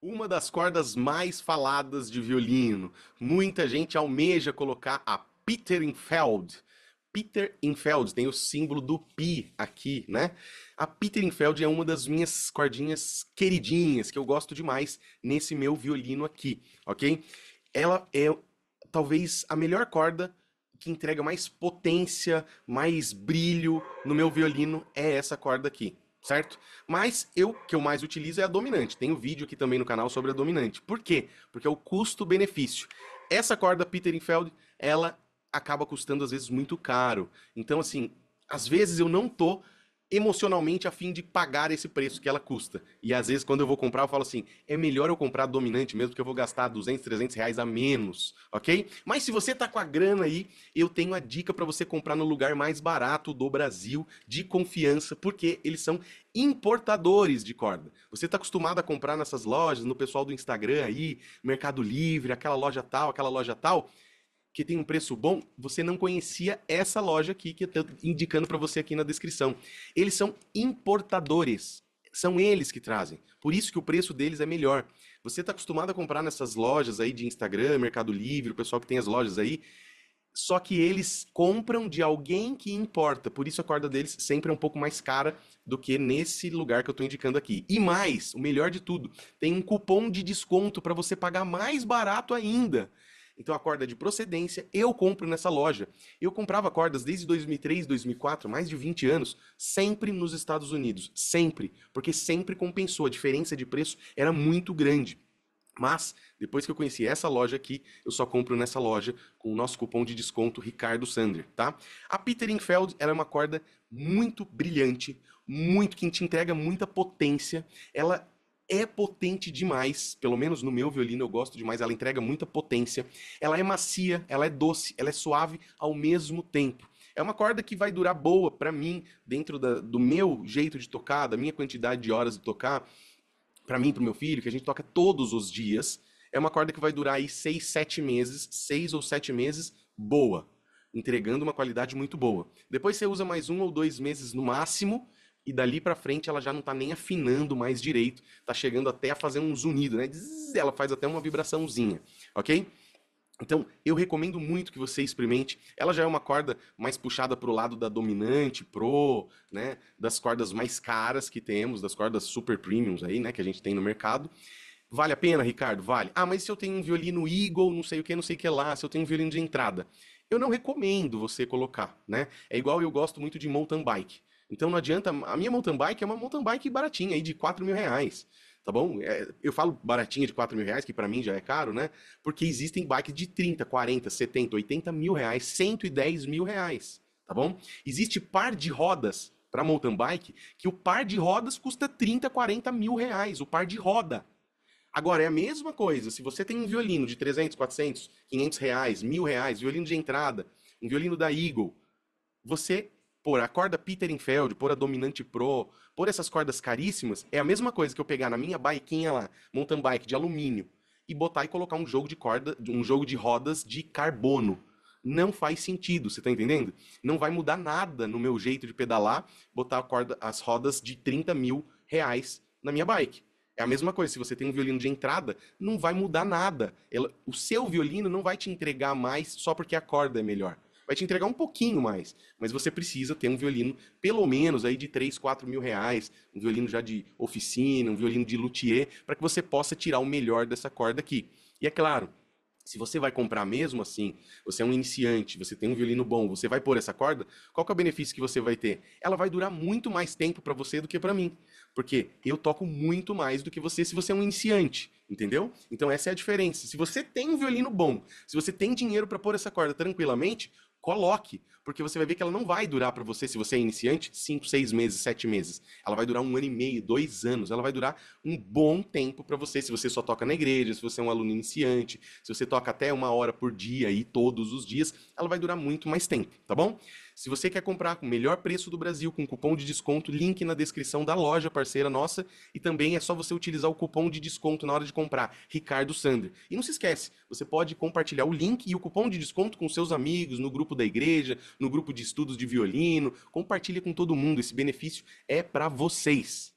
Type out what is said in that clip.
Uma das cordas mais faladas de violino. Muita gente almeja colocar a Peter Infeld. Peter Infeld tem o símbolo do pi aqui, né? A Peter Infeld é uma das minhas cordinhas queridinhas que eu gosto demais nesse meu violino aqui, OK? Ela é talvez a melhor corda que entrega mais potência, mais brilho no meu violino é essa corda aqui certo? Mas eu que eu mais utilizo é a dominante. Tem um vídeo aqui também no canal sobre a dominante. Por quê? Porque é o custo-benefício. Essa corda Peterinfeld, ela acaba custando às vezes muito caro. Então assim, às vezes eu não tô emocionalmente a fim de pagar esse preço que ela custa. E às vezes, quando eu vou comprar, eu falo assim: é melhor eu comprar dominante mesmo, que eu vou gastar 200, 300 reais a menos, ok? Mas se você tá com a grana aí, eu tenho a dica para você comprar no lugar mais barato do Brasil, de confiança, porque eles são importadores de corda. Você está acostumado a comprar nessas lojas, no pessoal do Instagram aí, Mercado Livre, aquela loja tal, aquela loja tal que tem um preço bom, você não conhecia essa loja aqui que eu estou indicando para você aqui na descrição. Eles são importadores. São eles que trazem. Por isso que o preço deles é melhor. Você está acostumado a comprar nessas lojas aí de Instagram, Mercado Livre, o pessoal que tem as lojas aí. Só que eles compram de alguém que importa. Por isso a corda deles sempre é um pouco mais cara do que nesse lugar que eu estou indicando aqui. E mais, o melhor de tudo, tem um cupom de desconto para você pagar mais barato ainda. Então a corda é de procedência eu compro nessa loja. Eu comprava cordas desde 2003, 2004, mais de 20 anos, sempre nos Estados Unidos, sempre, porque sempre compensou, a diferença de preço era muito grande. Mas depois que eu conheci essa loja aqui, eu só compro nessa loja com o nosso cupom de desconto Ricardo Sander, tá? A Peter Infeld, é uma corda muito brilhante, muito que te entrega muita potência. Ela é potente demais, pelo menos no meu violino eu gosto demais, ela entrega muita potência. Ela é macia, ela é doce, ela é suave ao mesmo tempo. É uma corda que vai durar boa para mim, dentro da, do meu jeito de tocar, da minha quantidade de horas de tocar, para mim, para o meu filho, que a gente toca todos os dias. É uma corda que vai durar aí seis, sete meses, seis ou sete meses, boa, entregando uma qualidade muito boa. Depois você usa mais um ou dois meses no máximo, e dali para frente ela já não está nem afinando mais direito, está chegando até a fazer um zunido, né? ela faz até uma vibraçãozinha, ok? Então, eu recomendo muito que você experimente. Ela já é uma corda mais puxada para o lado da dominante, pro, né, das cordas mais caras que temos, das cordas super premiums aí, né, que a gente tem no mercado. Vale a pena, Ricardo? Vale. Ah, mas se eu tenho um violino Eagle, não sei o que, não sei o que lá, se eu tenho um violino de entrada, eu não recomendo você colocar, né? É igual eu gosto muito de mountain bike. Então não adianta. A minha mountain bike é uma mountain bike baratinha aí de 4 mil reais. Tá bom? É, eu falo baratinha de 4 mil reais, que para mim já é caro, né? Porque existem bikes de 30, 40, 70, 80 mil reais, 110 mil reais. Tá bom? Existe par de rodas para mountain bike que o par de rodas custa 30, 40 mil reais. O par de roda. Agora, é a mesma coisa. Se você tem um violino de 300, 400, 500 reais, mil reais, violino de entrada, um violino da Eagle, você por a corda Peterinfeld, por a Dominante Pro, por essas cordas caríssimas, é a mesma coisa que eu pegar na minha biquinha lá, mountain bike de alumínio, e botar e colocar um jogo de corda, um jogo de rodas de carbono. Não faz sentido, você tá entendendo? Não vai mudar nada no meu jeito de pedalar, botar corda, as rodas de 30 mil reais na minha bike. É a mesma coisa, se você tem um violino de entrada, não vai mudar nada. Ela, o seu violino não vai te entregar mais só porque a corda é melhor vai te entregar um pouquinho mais. Mas você precisa ter um violino, pelo menos aí de 3, 4 mil reais, um violino já de oficina, um violino de luthier, para que você possa tirar o melhor dessa corda aqui. E é claro, se você vai comprar mesmo assim, você é um iniciante, você tem um violino bom, você vai pôr essa corda, qual que é o benefício que você vai ter? Ela vai durar muito mais tempo para você do que para mim, porque eu toco muito mais do que você se você é um iniciante, entendeu? Então essa é a diferença. Se você tem um violino bom, se você tem dinheiro para pôr essa corda tranquilamente, coloque, porque você vai ver que ela não vai durar para você, se você é iniciante, cinco seis meses, sete meses. Ela vai durar um ano e meio, dois anos. Ela vai durar um bom tempo para você, se você só toca na igreja, se você é um aluno iniciante, se você toca até uma hora por dia e todos os dias, ela vai durar muito mais tempo, tá bom? Se você quer comprar com o melhor preço do Brasil, com cupom de desconto, link na descrição da loja parceira nossa. E também é só você utilizar o cupom de desconto na hora de comprar, Ricardo Sander. E não se esquece, você pode compartilhar o link e o cupom de desconto com seus amigos, no grupo da igreja, no grupo de estudos de violino. Compartilha com todo mundo, esse benefício é para vocês.